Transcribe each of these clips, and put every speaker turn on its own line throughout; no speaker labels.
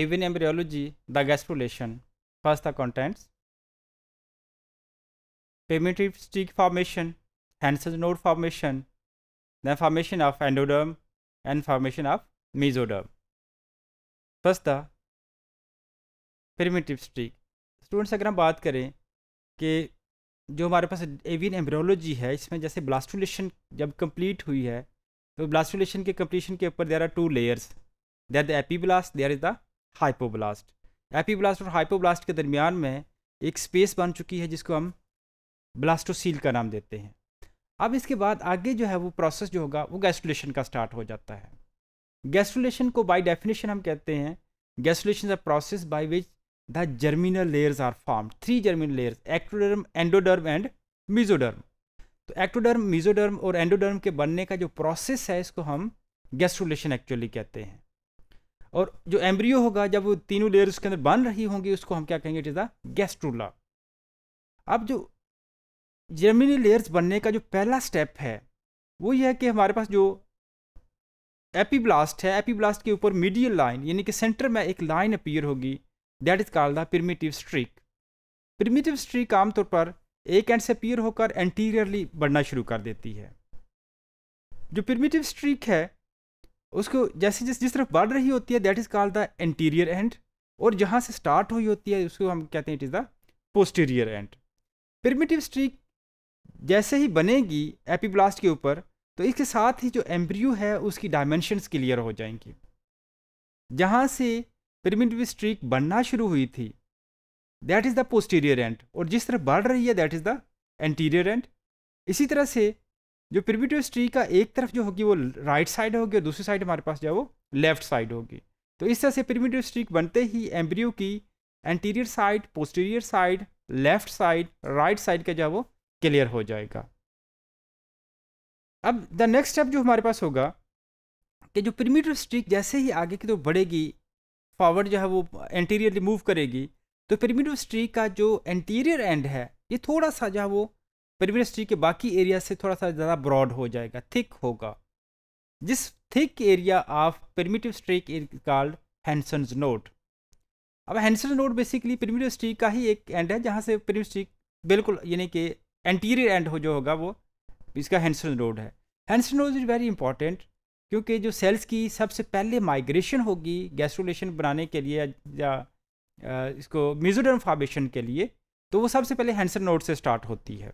even embryology the gastrulation first the contents primitive stick formation Hansen's node formation then formation of endoderm and formation of mesoderm first the primitive stick students अगर हम बात करें कि जो हमारे पास avian embryology है इसमें जैसे ब्लास्टुलेशन जब कंप्लीट हुई है तो ब्लास्टुलेशन के कंप्लीशन के ऊपर there are two layers there the epiblast there is the hypoblast epiblast और हाइपोब्लास्ट के दरमियान में एक स्पेस बन चुकी है जिसको हम ब्लास्टोसील का नाम देते हैं अब इसके बाद आगे जो है वो प्रोसेस जो होगा वो गैस्ट्रोलेशन का स्टार्ट हो जाता है गैस्ट्रोलेशन को बाय डेफिनेशन हम कहते हैं gastrulation a process by which the germinal layers are form three germinal layers ectoderm endoderm and mesoderm तो एक्टोडर्म मीजोडर्म और एंडोडर्म के बनने का जो प्रोसेस है इसको हम गैस्ट्रोलेशन एक्चुअली कहते हैं और जो एम्ब्रियो होगा जब वो तीनों लेयर्स के अंदर बन रही होंगी उसको हम क्या कहेंगे इट इज़ द गैस्ट्रूला अब जो जर्मिनी लेयर्स बनने का जो पहला स्टेप है वो ये है कि हमारे पास जो एपीब्लास्ट है एपीब्लास्ट के ऊपर मीडियल लाइन यानी कि सेंटर में एक लाइन अपीयर होगी that is called the primitive streak primitive streak आमतौर पर एक एंड से अपीयर होकर एंटीरियरली बढ़ना शुरू कर देती है जो प्रिमिटिव स्ट्रीक है उसको जैसे जिस जिस तरफ बढ़ रही होती है that is called the anterior end और जहाँ से स्टार्ट हुई होती है उसको हम कहते हैं it is the posterior end primitive streak जैसे ही बनेगी एपीब्लास्ट के ऊपर तो इसके साथ ही जो एम्ब्रियो है उसकी डायमेंशंस क्लियर हो जाएंगी जहाँ से प्रिमेटिव स्ट्रीक बनना शुरू हुई थी that is the posterior end और जिस तरफ बढ़ रही है that is the anterior end इसी तरह से जो प्रिविटिव ट्री का एक तरफ जो होगी वो राइट साइड होगी और दूसरी साइड हमारे पास जो है वो लेफ्ट साइड होगी तो इस तरह से प्रिविटिव स्ट्रीक बनते ही एम्ब्रियो की anterior side posterior side left side right side का जो है वो क्लियर हो जाएगा अब द नेक्स्ट स्टेप जो हमारे पास होगा कि जो प्रिमिटिव स्ट्रीक जैसे ही आगे की तो बढ़ेगी फॉरवर्ड जो है वो एंटीरियरली मूव करेगी तो प्रिमिटिव स्ट्रीक का जो एंटीरियर एंड है ये थोड़ा सा जो है वो पेरिमिनस ट्री के बाकी एरिया से थोड़ा सा ज़्यादा ब्रॉड हो जाएगा थिक होगा जिस thick area of primitive streak is called Hensen node अब Hensen node basically primitive streak का ही एक एंड है जहाँ से पेरिमिटिव स्ट्रीक बिल्कुल यानी कि एंटीरियर एंड हो जो होगा वो इसका हैंसन नोड है Hensen node is very important क्योंकि जो सेल्स की सबसे पहले माइग्रेशन होगी गैस्ट्रोलेशन बनाने के लिए या इसको म्यूजोडर्म फॉर्मेशन के लिए तो वो सबसे पहले हैंसन नोड से स्टार्ट होती है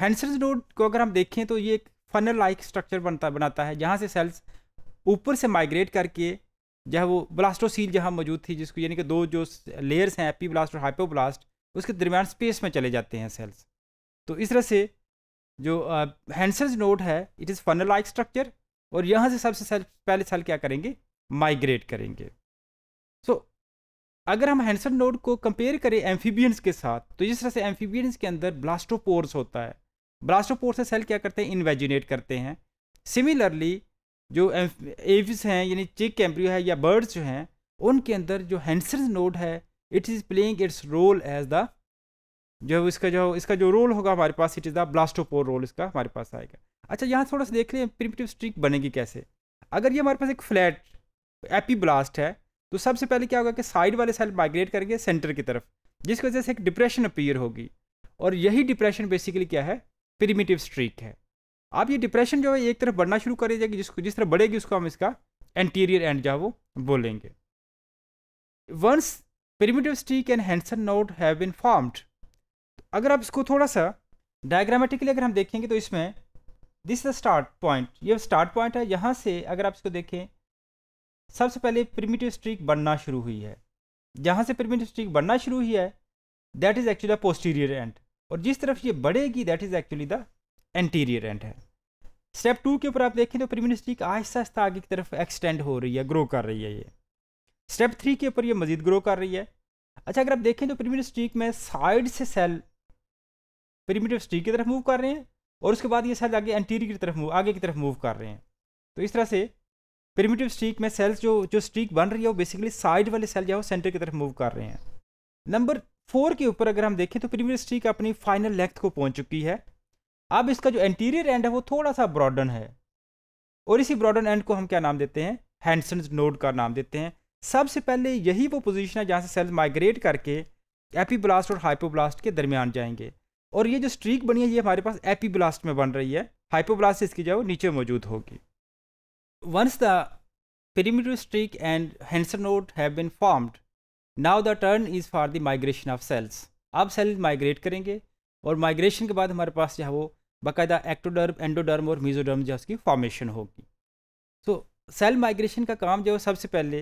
हैंडसर्स रोड को अगर हम देखें तो ये एक फनल लाइक स्ट्रक्चर बनता बनाता है जहाँ से सेल्स ऊपर से माइग्रेट करके जो है वो ब्लास्टोसील जहाँ मौजूद थी जिसको यानी कि दो जो लेयर्स हैं एपी ब्लास्ट और हाइपोब्लास्ट उसके दरमियान स्पेस में चले जाते हैं सेल्स तो इस तरह से जो हैंसर्स नोड है it is funnel like structure और यहाँ से सबसे सेल पहले सेल क्या करेंगे माइग्रेट करेंगे सो so, अगर हम हैंसर नोड को कंपेयर करें एम्फीबियंस के साथ तो जिस तरह से एम्फीबियंस के अंदर ब्लास्टोपोर्स होता है ब्लास्टोपोर से सेल क्या करते हैं इन्वेजिनेट करते हैं सिमिलरली जो एविस हैं यानी चिक कैम्ब्रियो है या बर्ड्स जो हैं उनके अंदर जो हैंसर नोड है it is playing its role as the जो इसका जो इसका जो रोल होगा हमारे पास it is the blastopore role इसका हमारे पास आएगा अच्छा यहाँ थोड़ा सा देख लें प्रिमिटिव स्ट्रिक बनेगी कैसे अगर ये हमारे पास एक फ्लैट एपी ब्लास्ट है तो सबसे पहले क्या होगा कि साइड वाले सेल माइग्रेट करेंगे सेंटर की तरफ जिसकी वजह से एक डिप्रेशन अपीयर होगी और यही डिप्रेशन बेसिकली क्या है प्रिमिटिव स्ट्रीक है आप ये डिप्रेशन जो है एक तरफ बढ़ना शुरू कर जाएगी जिसको जिस तरह बढ़ेगी उसको हम इसका एंटीरियर एंड जो है वो बोलेंगे once primitive streak and Hensen node have been formed अगर आप इसको थोड़ा सा डायग्रामेटिकली अगर हम देखेंगे तो इसमें दिस द स्टार्ट पॉइंट ये स्टार्ट पॉइंट है यहाँ से अगर आप इसको देखें सबसे पहले प्रिमिटिव स्ट्रीक बनना शुरू हुई है जहाँ से प्रिमिटिव स्ट्रीक बनना शुरू हुई है that is actually posterior end और जिस तरफ ये बढ़ेगी that is actually the anterior end है स्टेप टू के ऊपर आप देखें तो प्रीमियर स्टिक आहिस्ता आहिस्ता आगे की तरफ एक्सटेंड हो रही है ग्रो कर रही है ये स्टेप थ्री के ऊपर ये मजीद ग्रो कर रही है अच्छा अगर आप देखें तो प्रीमियर स्टीक में साइड से सेल प्रीमिटिव स्टीक की तरफ मूव कर रहे हैं और उसके बाद ये सेल आगे एंटीरियर की तरफ मूव आगे की तरफ मूव कर रहे हैं तो इस तरह से प्रिमिटिव स्ट्रीक में सेल्स जो जो स्ट्रीक बन रही है वो बेसिकली साइड वाले सेल जो है वो सेंटर की तरफ मूव कर रहे हैं नंबर फोर के ऊपर अगर हम देखें तो प्रीमियर स्ट्रीक अपनी फाइनल लेंथ को पहुंच चुकी है अब इसका जो एंटीरियर एंड है वो थोड़ा सा ब्रॉडन है और इसी ब्रॉडन एंड को हम क्या नाम देते हैं हैंडसन नोड का नाम देते हैं सबसे पहले यही वो पोजीशन है जहाँ से सेल्स माइग्रेट करके एपी ब्लास्ट और हाइपोब्लास्ट के दरमियान जाएंगे और ये जो स्ट्रीक बनी है ये हमारे पास एपी ब्लास्ट में बन रही है हाइपोब्लास्ट इसकी जो है नीचे मौजूद होगी once the perimeter streak and Hansen node have been formed now the turn is for the migration of cells अब सेल माइग्रेट करेंगे और माइग्रेशन के बाद हमारे पास जो है वो बाकायदा एक्टोडर्म एंडोडर्म और मीजोडर्म जो उसकी फॉर्मेशन होगी सो सेल माइग्रेशन का काम जो है सबसे पहले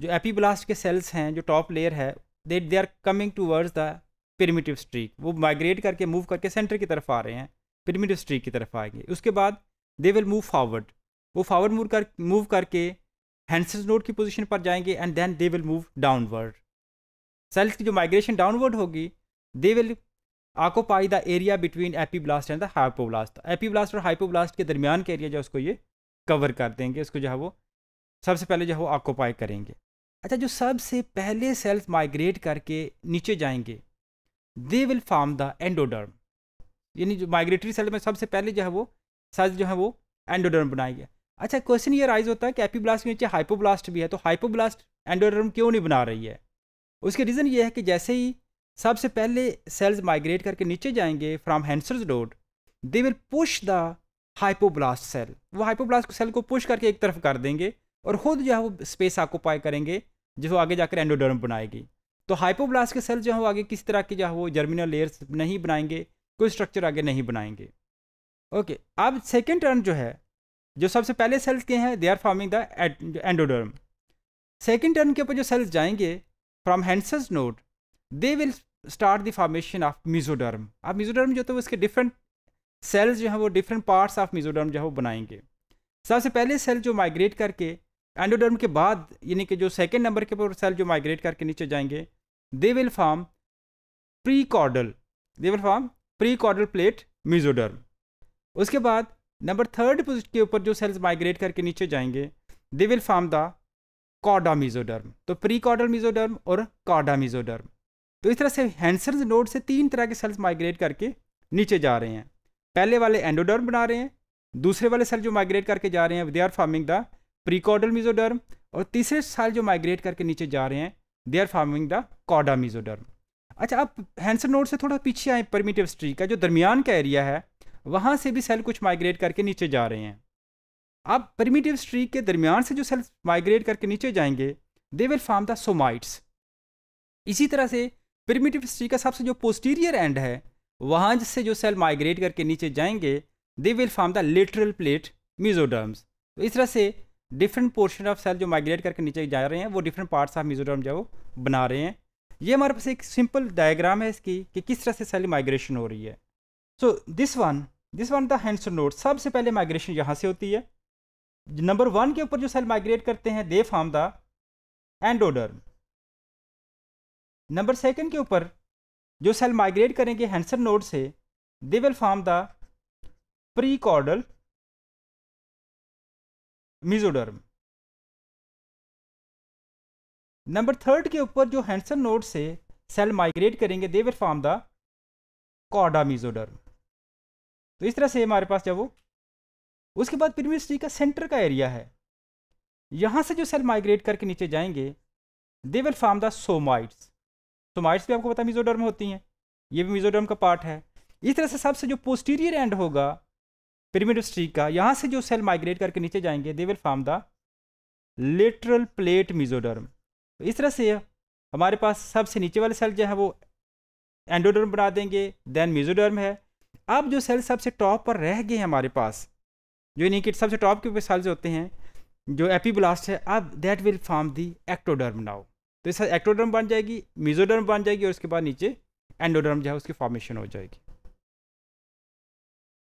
जो एपीब्लास्ट के सेल्स हैं जो टॉप लेयर है they they are coming towards the primitive streak वो माइग्रेट करके मूव करके सेंटर की तरफ आ रहे हैं पिरमिटिव स्ट्रीक की तरफ आएंगे उसके बाद दे विल मूव फॉरवर्ड वो फॉरवर्ड मूव कर मूव करके हैंडसेस नोड की पोजिशन पर जाएंगे and then they will move downward cells की जो माइग्रेशन डाउनवर्ड होगी they will occupy the area between epiblast and the hypoblast epiblast और हाइपोब्लास्ट के दरमियान के एरिया जो उसको ये कवर कर देंगे उसको जो है वो सबसे पहले जो है वो आकोपाई करेंगे अच्छा जो सबसे पहले सेल्स माइग्रेट करके नीचे जाएंगे they will form the endoderm यानी जो माइग्रेटरी सेल में सबसे पहले जो है वो सेल्स जो है वो एंडोडर्म बनाएंगे अच्छा क्वेश्चन ये राइज होता है कि एपीब्लास्ट के नीचे हाइपोब्लास्ट भी है तो हाइपोब्लास्ट एंडोडर्म क्यों नहीं बना रही है उसके रीज़न ये है कि जैसे ही सबसे पहले सेल्स माइग्रेट करके नीचे जाएंगे from Hensen's node they will push the hypoblast cell वो हाइपोब्लास्ट सेल को पुश करके एक तरफ कर देंगे और ख़ुद जो है वो स्पेस ऑक्यूपाई करेंगे जिसको आगे जाकर एंडोडर्म बनाएगी तो हाइपोब्लास्ट के सेल जो है वो आगे किसी तरह की जो है वो जर्मिनल लेयर्स नहीं बनाएंगे कोई स्ट्रक्चर आगे नहीं बनाएंगे ओके अब सेकेंड टर्न जो है जो सबसे पहले सेल्स के हैं they are forming the endoderm second turn के ऊपर जो सेल्स जाएंगे from Hensen's node they will start the formation of mesoderm अब मिजोडर्म जो तो है उसके डिफरेंट सेल्स जो हैं वो डिफरेंट पार्ट्स ऑफ मिजोडर्म जो है वो बनाएंगे सबसे पहले सेल जो माइग्रेट करके एंडोडर्म के बाद यानी कि जो सेकेंड नंबर के ऊपर सेल जो माइग्रेट करके नीचे जाएंगे they will form prechordal they will form prechordal plate mesoderm उसके बाद नंबर थर्ड पोजिशन के ऊपर जो सेल्स माइग्रेट करके नीचे जाएंगे they will form the caudal mesoderm तो प्री कॉडल मिजोडर्म और कॉडा मिजोडर्म तो इस तरह से हैंसर्स नोड से तीन तरह के सेल्स माइग्रेट करके नीचे जा रहे हैं पहले वाले एंडोडर्म बना रहे हैं दूसरे वाले सेल जो माइग्रेट करके जा रहे हैं they are forming the prechordal mesoderm और तीसरे साल जो माइग्रेट करके नीचे जा रहे हैं they are forming the caudal mesoderm अच्छा अब हैंसर नोड से थोड़ा पीछे आए परमिटिव स्ट्री का जो दरमियान का एरिया है वहाँ से भी सेल कुछ माइग्रेट करके नीचे जा रहे हैं अब प्रिमिटिव स्ट्रीक के दरमियान से जो सेल्स माइग्रेट करके नीचे जाएंगे they will form the somites इसी तरह से प्रिमिटिव स्ट्रीक का सबसे जो पोस्टीरियर एंड है वहां से जो सेल माइग्रेट करके नीचे जाएंगे they will form the lateral plate mesoderms तो इस तरह से डिफरेंट पोर्शन ऑफ सेल जो माइग्रेट करके नीचे जा रहे हैं वो डिफरेंट पार्ट्स ऑफ मीजोडर्म जो बना रहे हैं ये हमारे पास एक सिंपल डायग्राम है इसकी कि किस तरह से सेल माइग्रेशन हो रही है so this one this one the हैंडसर नोट सबसे पहले माइग्रेशन यहाँ से होती है नंबर वन के ऊपर जो सेल माइग्रेट करते हैं they form the endoderm number second के ऊपर जो सेल माइग्रेट करेंगे हैंसर नोड से they will form the prechordal mesoderm number third के ऊपर जो हैंसर नोड से सेल माइग्रेट करेंगे they will form the caudal mesoderm तो इस तरह से हमारे पास जब वो उसके बाद प्रीमियर सिटी का सेंटर का एरिया है यहाँ से जो सेल माइग्रेट करके नीचे जाएंगे they will form the somites somites भी आपको पता है मिजोडर्म होती हैं ये भी मिजोडर्म का पार्ट है इस तरह से सबसे जो पोस्टीरियर एंड होगा पिरामिड स्ट्री का यहाँ से जो सेल माइग्रेट करके नीचे जाएंगे they will form the lateral plate mesoderm इस तरह से हमारे पास सबसे नीचे वाले सेल जो है वो एंडोडर्म बना देंगे देन मिजोडर्म है अब जो सेल सबसे टॉप पर रह गए हैं हमारे पास जो इन्हीं के सबसे टॉप के मिसाइल्स होते हैं जो एपी ब्लास्ट है अब that will form the ectoderm now तो इस एक्टोडर्म बन जाएगी मीजोडर्म बन जाएगी और उसके बाद नीचे एंडोडर्म जो है उसकी फॉर्मेशन हो जाएगी